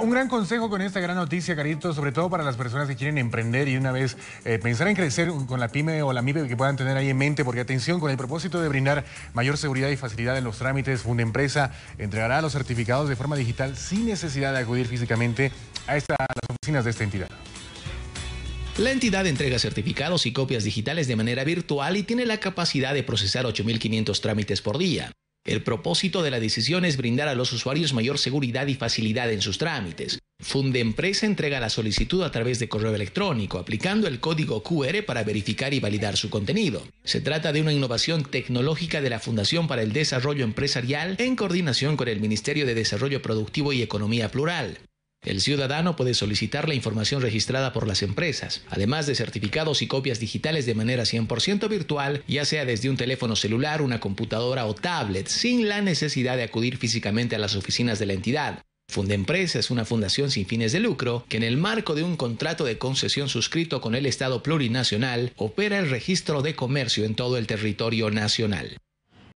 Un gran consejo con esta gran noticia, Carito, sobre todo para las personas que quieren emprender y una vez eh, pensar en crecer con la pyme o la MIPE que puedan tener ahí en mente, porque atención, con el propósito de brindar mayor seguridad y facilidad en los trámites, empresa entregará los certificados de forma digital sin necesidad de acudir físicamente a, a las oficinas de esta entidad. La entidad entrega certificados y copias digitales de manera virtual y tiene la capacidad de procesar 8.500 trámites por día. El propósito de la decisión es brindar a los usuarios mayor seguridad y facilidad en sus trámites. Fundempresa entrega la solicitud a través de correo electrónico, aplicando el código QR para verificar y validar su contenido. Se trata de una innovación tecnológica de la Fundación para el Desarrollo Empresarial en coordinación con el Ministerio de Desarrollo Productivo y Economía Plural. El ciudadano puede solicitar la información registrada por las empresas, además de certificados y copias digitales de manera 100% virtual, ya sea desde un teléfono celular, una computadora o tablet, sin la necesidad de acudir físicamente a las oficinas de la entidad. Fundempresa es una fundación sin fines de lucro que en el marco de un contrato de concesión suscrito con el Estado plurinacional opera el registro de comercio en todo el territorio nacional.